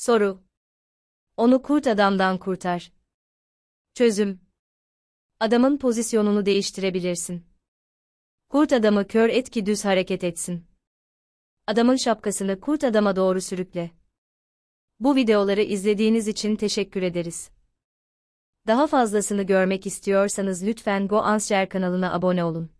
Soru. Onu kurt adamdan kurtar. Çözüm. Adamın pozisyonunu değiştirebilirsin. Kurt adamı kör et ki düz hareket etsin. Adamın şapkasını kurt adama doğru sürükle. Bu videoları izlediğiniz için teşekkür ederiz. Daha fazlasını görmek istiyorsanız lütfen GoAnsher kanalına abone olun.